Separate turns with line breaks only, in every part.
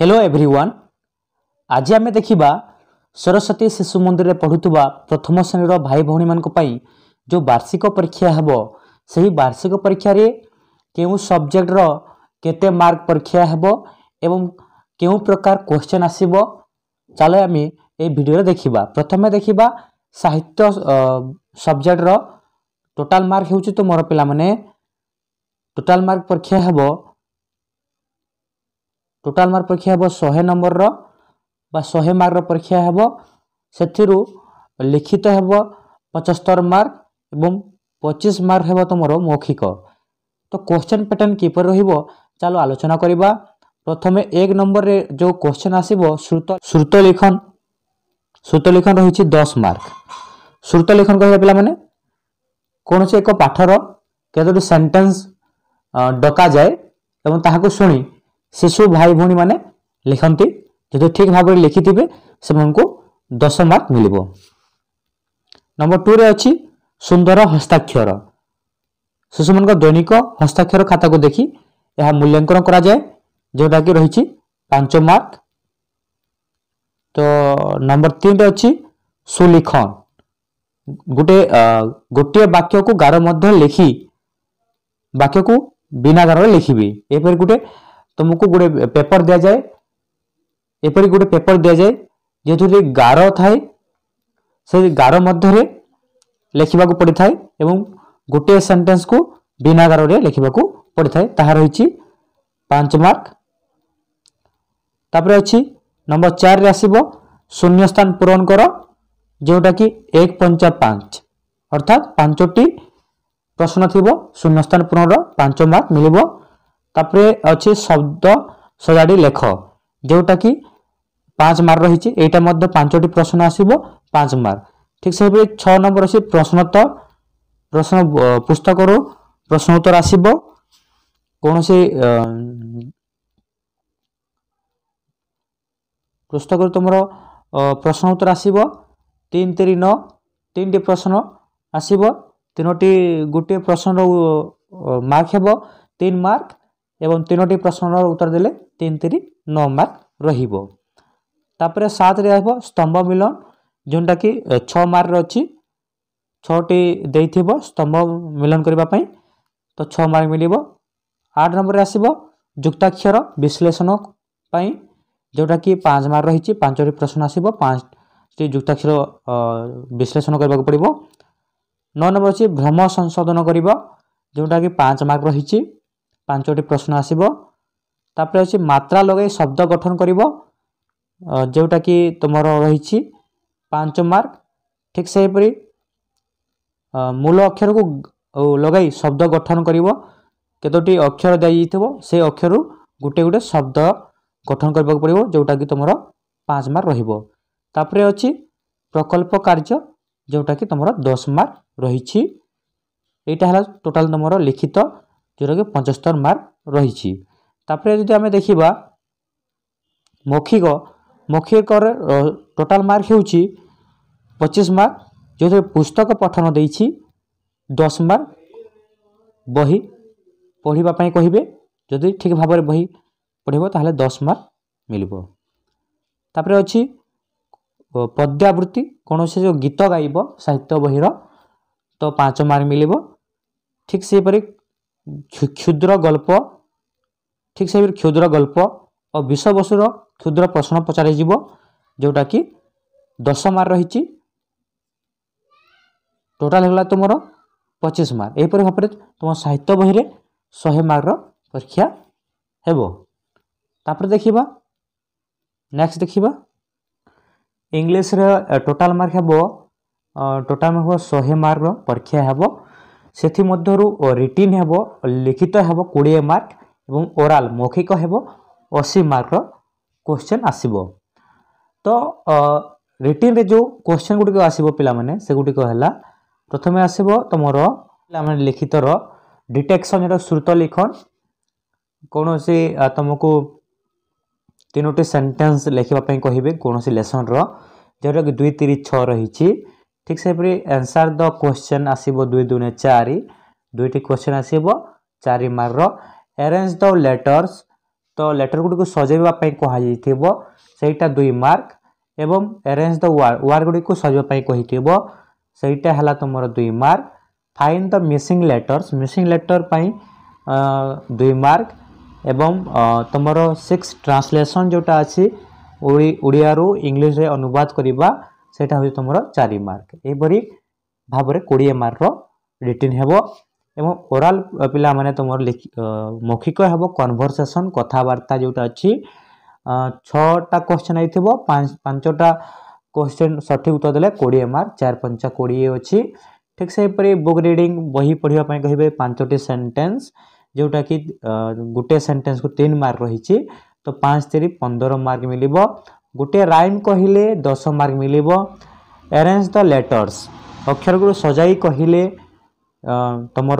hello everyone ଆଜି ଆମେ ଦେଖିବା ସରସ୍ୱତୀ ଶିଶୁ ମନ୍ଦିରରେ ପଢ଼ୁଥିବା ପ୍ରଥମ ଶ୍ରେଣୀର ଭାଇ ଭଉଣୀମାନଙ୍କ ପାଇଁ ଯେଉଁ ବାର୍ଷିକ ପରୀକ୍ଷା ହେବ ସେହି ବାର୍ଷିକ ପରୀକ୍ଷାରେ କେଉଁ ସବଜେକ୍ଟର କେତେ ମାର୍କ ପରୀକ୍ଷା ହେବ ଏବଂ କେଉଁ ପ୍ରକାର କ୍ୱେଶ୍ଚନ୍ ଆସିବ ଚାଲ ଆମେ ଏହି ଭିଡ଼ିଓରେ ଦେଖିବା ପ୍ରଥମେ ଦେଖିବା ସାହିତ୍ୟ ସବଜେକ୍ଟର ଟୋଟାଲ୍ ମାର୍କ ହେଉଛି ତ ମୋର ପିଲାମାନେ ଟୋଟାଲ୍ ମାର୍କ ପରୀକ୍ଷା ହେବ ଟୋଟାଲ୍ ମାର୍କ ପରୀକ୍ଷା ହେବ ଶହେ ନମ୍ବରର ବା ଶହେ ମାର୍କର ପରୀକ୍ଷା ହେବ ସେଥିରୁ ଲିଖିତ ହେବ ପଞ୍ଚସ୍ତର ମାର୍କ ଏବଂ ପଚିଶ ମାର୍କ ହେବ ତୁମର ମୌଖିକ ତ କୋଶ୍ଚେନ୍ ପ୍ୟାଟର୍ନ କିପରି ରହିବ ଚାଲ ଆଲୋଚନା କରିବା ପ୍ରଥମେ ଏକ ନମ୍ବରରେ ଯେଉଁ କୋଶ୍ଚେନ୍ ଆସିବ ଶ୍ରୁତ ଶ୍ରୁତଲେଖନ ଶ୍ରୁତଲେଖନ ରହିଛି ଦଶ ମାର୍କ ଶ୍ରୁତଲେଖନ କହିବା ପିଲାମାନେ କୌଣସି ଏକ ପାଠର କେତୋଟି ସେଣ୍ଟେନ୍ସ ଡକାଯାଏ ଏବଂ ତାହାକୁ ଶୁଣି শিশু ভাই ভী মানে লিখতে যদি ঠিক ভাবে লিখিথে সে দশ মার্ক মিলব নম্বর টুরে অছি সুন্দর হস্তাক্ষর শিশু মান দৈনিক হস্তাক্ষর খাতা দেখি ଏହା ମୂଲ୍ୟାଙ୍କନ କରାଯାଏ ଯେଉଁଟାକି ରହିଛି ପାଞ୍ଚ ମାର୍କ ତ ନମ୍ବର ତିନିରେ ଅଛି ସୁଲିଖନ ଗୋଟେ ଗୋଟିଏ ବାକ୍ୟକୁ ଗାର ମଧ୍ୟ ଲେଖି ବାକ୍ୟକୁ ବିନା ଗାରରେ ଲେଖିବି ଏପରି ଗୋଟେ तुमको गोटे पेपर दि जाए एपरी गोटे पेपर दि जाए যেহেতু গার থাকে সেই গার মধ্যে লেখা পড়ে থাকে এবং গোটিয়ে সেটেন্স কু বিনা গারে লেখা পড়ে থাকে তাহা রয়েছে পাঁচ মার্ক তাপরে অছি নম্বর চারে আসব শূন্যস্থান পূরণ কর যেটা কি এক পঞ্চা পাঁচ অর্থাৎ পাঁচটি প্রশ্ন থাকব শূন্যস্থান পূরণর পাঁচ মার্ক মিলব ତାପରେ ଅଛି ଶବ୍ଦ ସଜାଡ଼ି ଲେଖ ଯେଉଁଟାକି ପାଞ୍ଚ ମାର୍କ ରହିଛି ଏଇଟା ମଧ୍ୟ ପାଞ୍ଚଟି ପ୍ରଶ୍ନ ଆସିବ ପାଞ୍ଚ ମାର୍କ ଠିକ୍ ସେହିଭଳି ଛଅ ନମ୍ବର ଅଛି ପ୍ରଶ୍ନୋତ୍ତର ପ୍ରଶ୍ନ ପୁସ୍ତକରୁ ପ୍ରଶ୍ନ ଉତ୍ତର ଆସିବ କୌଣସି ପୁସ୍ତକରୁ ତୁମର ପ୍ରଶ୍ନ ଉତ୍ତର ଆସିବ ତିନି ତିନି ନଅ ତିନିଟି ପ୍ରଶ୍ନ ଆସିବ ତିନୋଟି ଗୋଟିଏ ପ୍ରଶ୍ନର ମାର୍କ ହେବ ତିନି ମାର୍କ এবং ତିନୋଟି ପ୍ରଶ୍ନର ଉତ୍ତର ଦେଲେ ତିନି ତିନି ନଅ ମାର୍କ ରହିବ ତାପରେ ସାତରେ ହେବ ସ୍ତମ୍ଭ ମିଳନ ଯେଉଁଟାକି ଛଅ ମାର୍କର ଅଛି ଛଅଟି ଦେଇଥିବ ସ୍ତମ୍ଭ ମିଳନ କରିବା ପାଇଁ ତ ଛଅ ମାର୍କ ମିଳିବ ଆଠ ନମ୍ବରରେ ଆସିବ ଯୁକ୍ତାକ୍ଷର ବିଶ୍ଳେଷଣ ପାଇଁ ଯେଉଁଟାକି ପାଞ୍ଚ ମାର୍କ ରହିଛି ପାଞ୍ଚଟି ପ୍ରଶ୍ନ ଆସିବ ପାଞ୍ଚଟି ଯୁକ୍ତାକ୍ଷର ବିଶ୍ଳେଷଣ କରିବାକୁ ପଡ଼ିବ ନଅ ନମ୍ବର ଅଛି ଭ୍ରମ ସଂଶୋଧନ କରିବା ଯେଉଁଟାକି ପାଞ୍ଚ ମାର୍କ ରହିଛି ପାଞ୍ଚଟି ପ୍ରଶ୍ନ ଆସିବ ତାପରେ ହେଉଛି ମାତ୍ରା ଲଗାଇ ଶବ୍ଦ ଗଠନ କରିବ ଯେଉଁଟାକି ତୁମର ରହିଛି ପାଞ୍ଚ ମାର୍କ ଠିକ୍ ସେହିପରି ମୂଳ ଅକ୍ଷରକୁ ଲଗାଇ ଶବ୍ଦ ଗଠନ କରିବ କେତୋଟି ଅକ୍ଷର ଦିଆଯାଇଥିବ ସେ ଅକ୍ଷରରୁ ଗୋଟିଏ ଗୋଟିଏ ଶବ୍ଦ ଗଠନ କରିବାକୁ ପଡ଼ିବ ଯେଉଁଟାକି ତୁମର ପାଞ୍ଚ ମାର୍କ ରହିବ ତାପରେ ଅଛି ପ୍ରକଳ୍ପ କାର୍ଯ୍ୟ ଯେଉଁଟାକି ତୁମର ଦଶ ମାର୍କ ରହିଛି ଏଇଟା ହେଲା ଟୋଟାଲ୍ ତୁମର ଲିଖିତ ଯେଉଁଟାକି ପଞ୍ଚସ୍ତର ମାର୍କ ରହିଛି ତାପରେ ଯଦି ଆମେ ଦେଖିବା ମୌଖିକ ମୌଖିକରେ ଟୋଟାଲ୍ ମାର୍କ ହେଉଛି ପଚିଶ ମାର୍କ ଯେଉଁଥିରେ ପୁସ୍ତକ ପଠନ ଦେଇଛି ଦଶ ମାର୍କ ବହି ପଢ଼ିବା ପାଇଁ କହିବେ ଯଦି ଠିକ୍ ଭାବରେ ବହି ପଢ଼ିବ ତାହେଲେ ଦଶ ମାର୍କ ମିଳିବ ତାପରେ ଅଛି ପଦ୍ୟାବୃତ୍ତି କୌଣସି ଯେଉଁ ଗୀତ ଗାଇବ ସାହିତ୍ୟ ବହିର ତ ପାଞ୍ଚ ମାର୍କ ମିଳିବ ଠିକ୍ ସେହିପରି ক্ষুদ্র গল্প ঠিক ସେହିପରି କ୍ଷୁଦ୍ର ଗଳ୍ପ ଓ ବିଷୟବସ୍ତୁର କ୍ଷୁଦ୍ର ପ୍ରଶ୍ନ ପଚରାଯିବ ଯେଉଁଟାକି ଦଶ ମାର୍କ ରହିଛି ଟୋଟାଲ୍ ହେଲା ତୁମର ପଚିଶ ମାର୍କ ଏହିପରି ଭାବରେ ତୁମ ସାହିତ୍ୟ ବହିରେ ଶହେ ମାର୍କର ପରୀକ୍ଷା ହେବ ତାପରେ ଦେଖିବା ନେକ୍ସଟ ଦେଖିବା ଇଂଲିଶରେ ଟୋଟାଲ୍ ମାର୍କ ହେବ ଟୋଟାଲ୍ ମାର୍କ ହେବ ଶହେ ମାର୍କର ପରୀକ୍ଷା ହେବ ସେଥିମଧ୍ୟରୁ ରିଟିନ୍ ହେବ ଲିଖିତ ହେବ କୋଡ଼ିଏ ମାର୍କ ଏବଂ ଓରାଲ୍ ମୌଖିକ ହେବ ଅଶୀ ମାର୍କର କୋଶ୍ଚିନ୍ ଆସିବ ତ ରିଟିନ୍ରେ ଯେଉଁ କୋଶ୍ଚିନ୍ ଗୁଡ଼ିକ ଆସିବ ପିଲାମାନେ ସେଗୁଡ଼ିକ ହେଲା ପ୍ରଥମେ ଆସିବ ତୁମର ପିଲାମାନେ ଲିଖିତର ଡିଟେକ୍ସନ୍ ଯେଉଁଟା ଶ୍ରୁତ ଲିଖନ କୌଣସି ତୁମକୁ ତିନୋଟି ସେଣ୍ଟେନ୍ସ ଲେଖିବା ପାଇଁ କହିବେ କୌଣସି ଲେସନ୍ର ଯେଉଁଟାକି ଦୁଇ ତିରିଶ ଛଅ ରହିଛି ঠিক ସେହିପରି ଆନ୍ସର୍ ଦ କ୍ୱେଶ୍ଚନ୍ ଆସିବ ଦୁଇ ଦୁଇନେ ଚାରି ଦୁଇଟି କ୍ୱେଶ୍ଚନ୍ ଆସିବ ଚାରି ମାର୍କର ଆରେଞ୍ଜ ଦ ଲେଟର୍ସ ତ ଲେଟର୍ ଗୁଡ଼ିକୁ ସଜାଇବା ପାଇଁ କୁହାଯାଇଥିବ ସେଇଟା ଦୁଇ ମାର୍କ ଏବଂ ଆରେଞ୍ଜ ଦ ୱାର୍ଡ଼ ୱାର୍ଡ଼ ଗୁଡ଼ିକୁ ସଜାଇବା ପାଇଁ କହିଥିବ ସେଇଟା ହେଲା ତୁମର ଦୁଇ mark find the missing letters missing letter ପାଇଁ ଦୁଇ ମାର୍କ ଏବଂ ତୁମର ସିକ୍ସ ଟ୍ରାନ୍ସଲେସନ୍ ଯେଉଁଟା ଅଛି ଓଡ଼ିଆରୁ ଇଂଲିଶରେ ଅନୁବାଦ କରିବା ସେଇଟା ହେଉଛି ତୁମର ଚାରି ମାର୍କ ଏହିପରି ଭାବରେ କୋଡ଼ିଏ ମାର୍କର ରିଟିନ୍ ହେବ ଏବଂ ଓରାଲ୍ ପିଲାମାନେ ତୁମର ମୌଖିକ ହେବ କନଭରସେସନ୍ କଥାବାର୍ତ୍ତା ଯେଉଁଟା ଅଛି ଛଅଟା କ୍ୱେଶ୍ଚନ୍ ହେଇଥିବ ପାଞ୍ଚଟା କ୍ୱେଶ୍ଚନ୍ ସଠିକ୍ ଉତ୍ତର ଦେଲେ କୋଡ଼ିଏ ମାର୍କ ଚାରି ପାଞ୍ଚ କୋଡ଼ିଏ ଅଛି ଠିକ୍ ସେହିପରି ବୁକ୍ ରିଡ଼ିଂ ବହି ପଢ଼ିବା ପାଇଁ କହିବେ ପାଞ୍ଚଟି ସେଣ୍ଟେନ୍ସ ଯେଉଁଟାକି ଗୋଟିଏ ସେଣ୍ଟେନ୍ସକୁ ତିନି ମାର୍କ ରହିଛି ତ ପାଞ୍ଚ ତିନି ପନ୍ଦର ମାର୍କ ମିଳିବ গোটে রাইম কহিলে দশ মার্ক মিলিব এরেঞ্জ দ লেটর্স অক্ষরগুলো সজাই কহিলে তোমার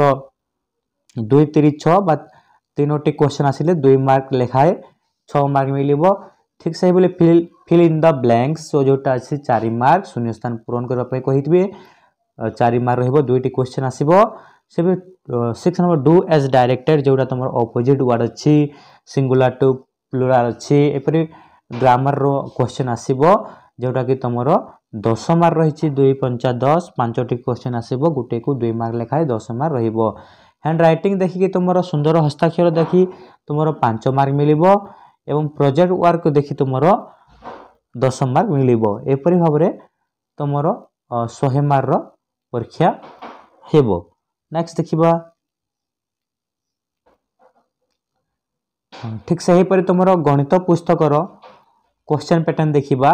দুই তিরি ছ বা তিনোটি কোশ্চেন আসলে দুই মার্ক লেখায় ছ মার্ক মিলিব ঠিক সেইভাবে fill fill in the blanks so যেটা আছে চারি মার্ক শূন্যস্থান পূরণ করা কে চারি মার্ক রহব দুইটি কোশ্চেন আসব সে six number do as directed যেটা তোমার অপোজিট ওয়ার্ড অছি সিঙ্গুলার টু প্লুরাল অছি এপরি ଗ୍ରାମାରର କ୍ୱେଶ୍ଚନ୍ ଆସିବ ଯେଉଁଟାକି ତୁମର ଦଶ ମାର୍କ ରହିଛି ଦୁଇ ପଞ୍ଚା ଦଶ ପାଞ୍ଚଟି କ୍ୱେଶ୍ଚନ୍ ଆସିବ ଗୋଟିଏକୁ ଦୁଇ ମାର୍କ ଲେଖାଏଁ ଦଶ ମାର୍କ ରହିବ ହ୍ୟାଣ୍ଡ ରାଇଟିଂ ଦେଖିକି ତୁମର ସୁନ୍ଦର ହସ୍ତାକ୍ଷର ଦେଖି ତୁମର ପାଞ୍ଚ ମାର୍କ ମିଳିବ ଏବଂ ପ୍ରୋଜେକ୍ଟ ୱାର୍କ ଦେଖି ତୁମର ଦଶ ମାର୍କ ମିଳିବ ଏପରି ଭାବରେ ତୁମର ଶହେ ମାର୍କର ପରୀକ୍ଷା ହେବ ନେକ୍ସଟ ଦେଖିବା ଠିକ୍ ସେହିପରି ତୁମର ଗଣିତ ପୁସ୍ତକର କୋଶ୍ଚେନ୍ ପ୍ୟାଟର୍ନ ଦେଖିବା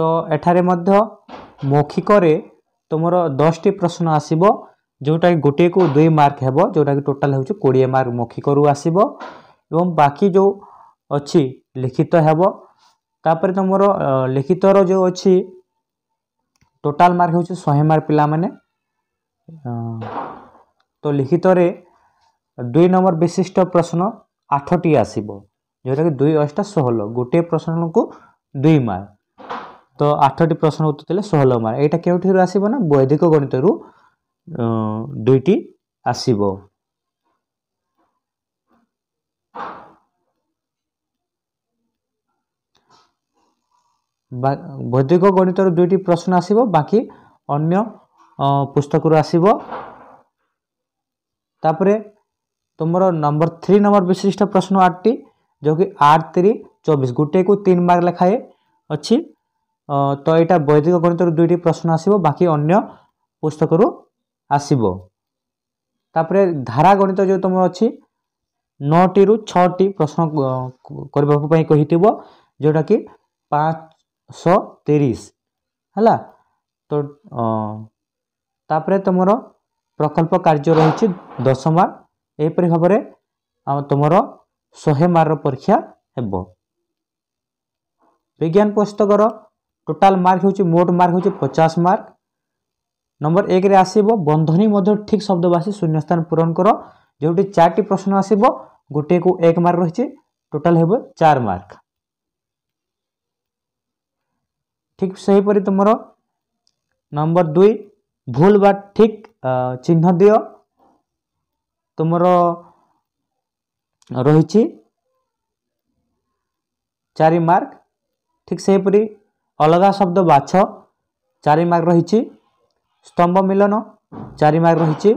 ତ ଏଠାରେ ମଧ୍ୟ ମୌଖିକରେ ତୁମର ଦଶଟି ପ୍ରଶ୍ନ ଆସିବ ଯେଉଁଟାକି ଗୋଟିଏକୁ ଦୁଇ ମାର୍କ ହେବ ଯେଉଁଟାକି ଟୋଟାଲ୍ ହେଉଛି କୋଡ଼ିଏ ମାର୍କ ମୌଖିକରୁ ଆସିବ ଏବଂ ବାକି ଯେଉଁ ଅଛି ଲିଖିତ ହେବ ତାପରେ ତୁମର ଲିଖିତର ଯେଉଁ ଅଛି ଟୋଟାଲ୍ ମାର୍କ ହେଉଛି ଶହେ ମାର୍କ ପିଲାମାନେ ତ ଲିଖିତରେ ଦୁଇ ନମ୍ବର ବିଶିଷ୍ଟ ପ୍ରଶ୍ନ ଆଠଟି ଆସିବ ଯେଉଁଟାକି ଦୁଇ ଅଷ୍ଟା ଷୋହଳ ଗୋଟିଏ ପ୍ରଶ୍ନକୁ ଦୁଇ ମାର୍କ ତ ଆଠଟି ପ୍ରଶ୍ନ ଉତ୍ତର ଦେଲେ ଷୋହଳ ମାର୍କ ଏଇଟା କେଉଁଠିରୁ ଆସିବ ନା ବୈଦିକ ଗଣିତରୁ ଦୁଇଟି ଆସିବ ବୈଦିକ ଗଣିତରୁ ଦୁଇଟି ପ୍ରଶ୍ନ ଆସିବ ବାକି ଅନ୍ୟ ପୁସ୍ତକରୁ ଆସିବ ତାପରେ ତୁମର ନମ୍ବର ଥ୍ରୀ ନମ୍ବର ବିଶିଷ୍ଟ ପ୍ରଶ୍ନ ଆଠଟି जो कि आठ तिर चौबीस गोटे को तीन मार्क लेखाए अच्छी तो यहाँ वैदिक गणितर दुईट प्रश्न आसो बाकी अन्य पुस्तक रु आसो तापर धारा गणित जो तुम अच्छी नौटी रु छी प्रश्न करने जोटा कि पाँच तीस है तो तापर तुम প্রকল্প কার্য রয়েছে দশ মার্ক এইপরি ভাবে তোমার ଶହେ ମାର୍କର ପରୀକ୍ଷା ହେବ ବିଜ୍ଞାନ ପୁସ୍ତକର ଟୋଟାଲ୍ ମାର୍କ ହେଉଛି ମୋଟ ମାର୍କ ହେଉଛି ପଚାଶ ମାର୍କ ନମ୍ବର ଏକରେ ଆସିବ ବନ୍ଧନୀ ମଧ୍ୟ ଠିକ୍ ଶବ୍ଦ ବାସି ଶୂନ୍ୟସ୍ଥାନ ପୂରଣ କର ଯେଉଁଠି ଚାରିଟି ପ୍ରଶ୍ନ ଆସିବ ଗୋଟିଏକୁ ଏକ ମାର୍କ ରହିଛି ଟୋଟାଲ୍ ହେବ ଚାରି ମାର୍କ ଠିକ୍ ସେହିପରି ତୁମର ନମ୍ବର ଦୁଇ ଭୁଲ୍ ବା ଠିକ୍ ଚିହ୍ନ ଦିଅ ତୁମର ରହିଛି ଚାରି ମାର୍କ ଠିକ୍ ସେହିପରି ଅଲଗା ଶବ୍ଦ ବାଛ ଚାରି ମାର୍କ ରହିଛି ସ୍ତମ୍ଭ ମିଳନ ଚାରି ମାର୍କ ରହିଛି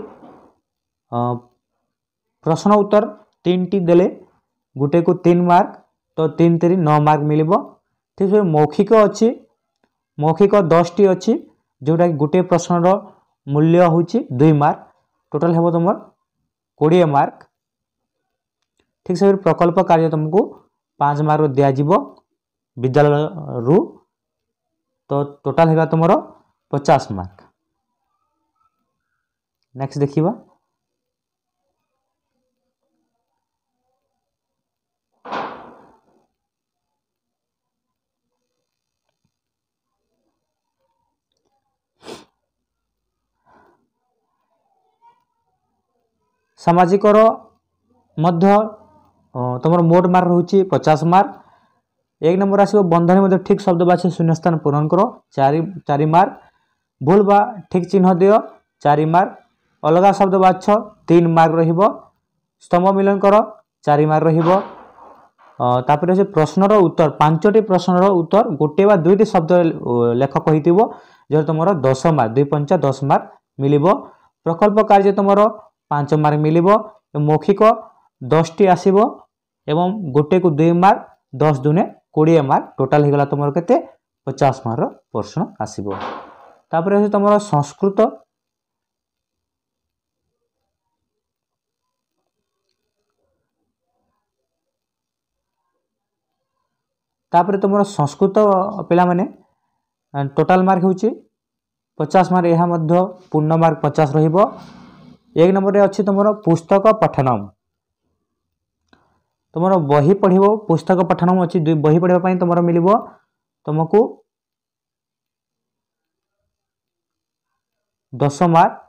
প্রশ্ন উত্তর তিনটি দেলে গোটেকু তিন মার্ক তো তিন তিন ন মার্ক মিলব ঠিকভাবে মৌখিক অছি মৌখিক দশটি অছি যেটা কি গোটিয়ে প্রশ্নর মূল্য হচ্ছে দুই মার্ক টোটাল হব তোমার কোড়িয়ে মার্ক ठीक से प्रकल्प कार्य तुमको पाँच मार्क दिज्व विद्यालय रु तो टोटाल होगा तुम पचास मार्क नेक्स्ट देख सामाजिक তোমার মোট মার্ক রয়েছে পচাশ মার্ক এক নম্বর আসবে বন্ধনী মধ্যে ঠিক শব্দ বাছে শূন্যস্থান পূরণ করো চারি চারি মার্ক ভুল বা ঠিক চিহ্ন দিও চারি মার্ক অলগা শব্দ বাছ তিন মার্ক রহব স্তম্ভ মিলন কর চারি মার্ক রহব তাপরে হচ্ছে প্রশ্নর উত্তর পাঁচটি প্রশ্নর উত্তর গোটে বা দুইটি শব্দ লেখক হয়েথিব যেটা তোমার দশ মার্ক দুই পঞ্চা দশ মার্ক মিলিব প্রকল্প কার্য তোমার পাঁচ মার্ক মিলিব মৌখিক দশটি আসিব ଏବଂ ଗୋଟେକୁ ଦୁଇ ମାର୍କ ଦଶ ଦୁନେ କୋଡ଼ିଏ ମାର୍କ ଟୋଟାଲ୍ ହୋଇଗଲା ତୁମର କେତେ ପଚାଶ ମାର୍କର ପ୍ରଶ୍ନ ଆସିବ ତାପରେ ହେଉଛି ତୁମର ସଂସ୍କୃତ ତାପରେ ତୁମର ସଂସ୍କୃତ ପିଲାମାନେ ଟୋଟାଲ୍ ମାର୍କ ହେଉଛି ପଚାଶ ମାର୍କ ଏହା ମଧ୍ୟ ପୂର୍ଣ୍ଣ ମାର୍କ ପଚାଶ ରହିବ ଏକ ନମ୍ବରରେ ଅଛି ତୁମର ପୁସ୍ତକ ପଠନମ୍ ତୁମର ବହି ପଢ଼ିବ ପୁସ୍ତକ ପଠନ ଅଛି ବହି ପଢ଼ିବା ପାଇଁ ତୁମର ମିଳିବ ତୁମକୁ ଦଶ ମାର୍କ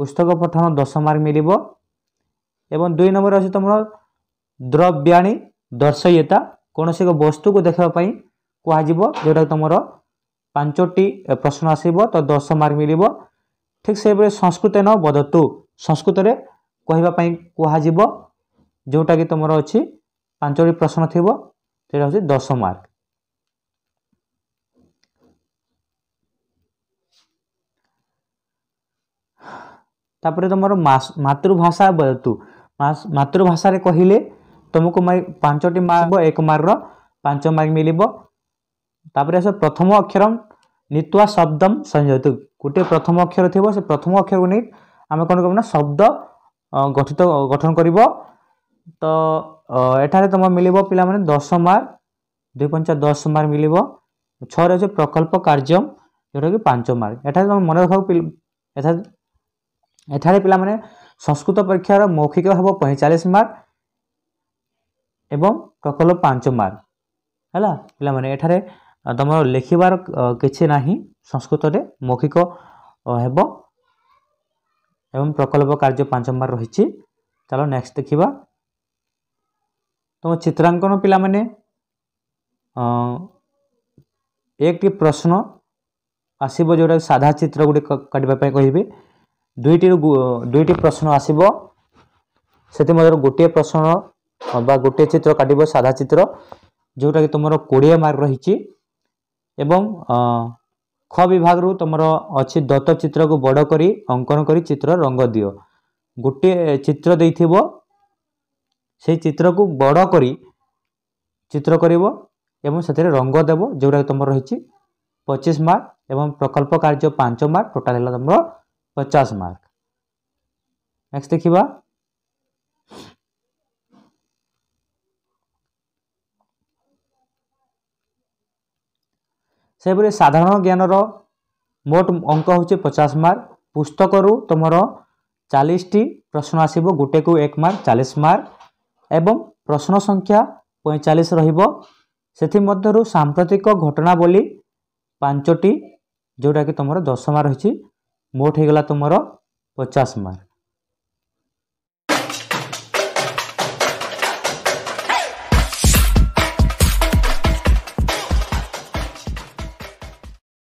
ପୁସ୍ତକ ପଠନ ଦଶ ମାର୍କ ମିଳିବ ଏବଂ ଦୁଇ ନମ୍ବର ଅଛି ତୁମର ଦ୍ରବ୍ୟାଣୀ ଦର୍ଶୟତା କୌଣସି ଏକ ବସ୍ତୁକୁ ଦେଖିବା ପାଇଁ କୁହାଯିବ ଯେଉଁଟାକି ତୁମର ପାଞ୍ଚଟି ପ୍ରଶ୍ନ ଆସିବ ତ ଦଶ ମାର୍କ ମିଳିବ ଠିକ୍ ସେହିଭଳି ସଂସ୍କୃତ ନ ବଦତୁ ସଂସ୍କୃତରେ କହିବା ପାଇଁ କୁହାଯିବ ଯେଉଁଟାକି ତୁମର ଅଛି ପାଞ୍ଚଟି ପ୍ରଶ୍ନ ଥିବ ସେଇଟା ହେଉଛି ଦଶ ମାର୍କ ତାପରେ ତୁମର ମାତୃଭାଷା ବୋଲତୁ ମାତୃଭାଷାରେ କହିଲେ ତୁମକୁ ପାଞ୍ଚଟି ମାର୍କ ଏକ ମାର୍କର ପାଞ୍ଚ ମାର୍କ ମିଳିବ ତାପରେ ଆସ ପ୍ରଥମ ଅକ୍ଷର ନିତୁଆ ଶବ୍ଦମ ସଂଯୋଗ ଗୋଟିଏ ପ୍ରଥମ ଅକ୍ଷର ଥିବ ସେ ପ୍ରଥମ ଅକ୍ଷରକୁ ନେଇ ଆମେ କ'ଣ କରିବୁ ନା ଶବ୍ଦ ଗଠିତ ଗଠନ କରିବ তো এখানে তোমার মিলিব পিলা মানে দশ মার্ক দুই পঞ্চা দশ মার্ক মিলিব ছয় হচ্ছে প্রকল্প কার্যম যেটা কি পাঁচ মার্ক এখানে তোমার মনে রাখা এখানে পিলা মানে সংস্কৃত পরীক্ষার মৌখিক হব পঁয়তাল্লিশ মার্ক এবং প্রকল্প পাঁচ মার্ক হ্যাঁ পিলা মানে এখানে তোমার লেখবার কিছু না সংস্কৃতরে মৌখিক হব এবং প্রকল্প কার্য পাঁচ মার্ক রয়েছে চলো নেক্সট দেখবা ତୁମ ଚିତ୍ରାଙ୍କନ ପିଲାମାନେ ଏକଟି ପ୍ରଶ୍ନ ଆସିବ ଯେଉଁଟାକି ସାଧା ଚିତ୍ର ଗୁଡ଼ିକ କାଟିବା ପାଇଁ କହିବି ଦୁଇଟିରୁ ଦୁଇଟି ପ୍ରଶ୍ନ ଆସିବ ସେଥିମଧ୍ୟରୁ ଗୋଟିଏ ପ୍ରଶ୍ନ ବା ଗୋଟିଏ ଚିତ୍ର କାଟିବ ସାଧା ଚିତ୍ର ଯେଉଁଟାକି ତୁମର କୋଡ଼ିଏ ମାର୍କ ରହିଛି ଏବଂ ଖ ବିଭାଗରୁ ତୁମର ଅଛି ଦତ୍ତ ଚିତ୍ରକୁ ବଡ଼ କରି ଅଙ୍କନ କରି ଚିତ୍ର ରଙ୍ଗ ଦିଅ ଗୋଟିଏ ଚିତ୍ର ଦେଇଥିବ সেই চিত্রକୁ ବଡ଼ କରି ଚିତ୍ର କରିବ ଏବଂ ସେଥିରେ ରଙ୍ଗ ଦେବ ଯେଉଁଟାକି ତୁମର ରହିଛି ପଚିଶ ମାର୍କ ଏବଂ ପ୍ରକଳ୍ପ କାର୍ଯ୍ୟ ପାଞ୍ଚ ମାର୍କ ଟୋଟାଲ୍ ହେଲା ତୁମର ପଚାଶ ମାର୍କ ନେକ୍ସଟ ଦେଖିବା ସେହିପରି ସାଧାରଣ ଜ୍ଞାନର ମୋଟ ଅଙ୍କ ହେଉଛି ପଚାଶ ମାର୍କ ପୁସ୍ତକରୁ ତୁମର ଚାଳିଶଟି ପ୍ରଶ୍ନ ଆସିବ ଗୋଟେକୁ ଏକ ମାର୍କ ଚାଳିଶ ମାର୍କ ଏବଂ ପ୍ରଶ୍ନ ସଂଖ୍ୟା ପଇଁଚାଳିଶ ରହିବ ସେଥିମଧ୍ୟରୁ ସାମ୍ପ୍ରତିକ ଘଟଣା ବୋଲି ପାଞ୍ଚଟି ଯେଉଁଟାକି ତୁମର ଦଶମା ରହିଛି ମୋଟ ହେଇଗଲା ତୁମର ପଚାଶ ମାର୍କ